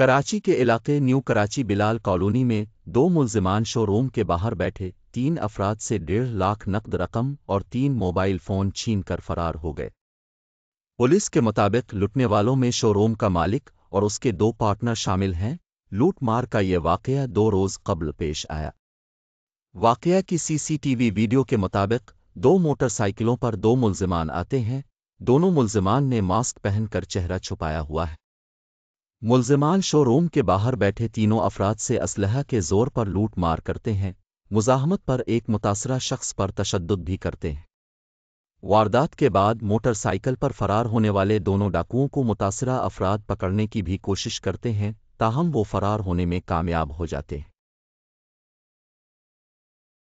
कराची के इलाके new Karachi Bilal colony में दो मुलजमान शोरूम के बाहर बैठे तीन अफराद से डेढ़ लाख नकद रकम और तीन मोबाइल फ़ोन छीन कर फरार हो गए पुलिस के मुताबिक लुटने वालों में शोरूम का मालिक और उसके दो पार्टनर शामिल हैं लूटमार का ये वाक़ दो रोज़ कबल पेश आया वाकया की सीसीटीवी वीडियो के मुताबिक दो मोटरसाइकिलों पर दो मुलजमान आते हैं दोनों मुलजमान ने मास्क पहनकर चेहरा छुपाया हुआ है मुलजमान शोरूम के बाहर बैठे तीनों अफराद से असलहा के जोर पर लूट मार करते हैं मुजाहमत पर एक मुतासरा शख्स पर तशद भी करते हैं वारदात के बाद मोटरसाइकिल पर फरार होने वाले दोनों डाकुओं को मुतासरा अफराद पकड़ने की भी कोशिश करते हैं ताहम वो फरार होने में कामयाब हो जाते हैं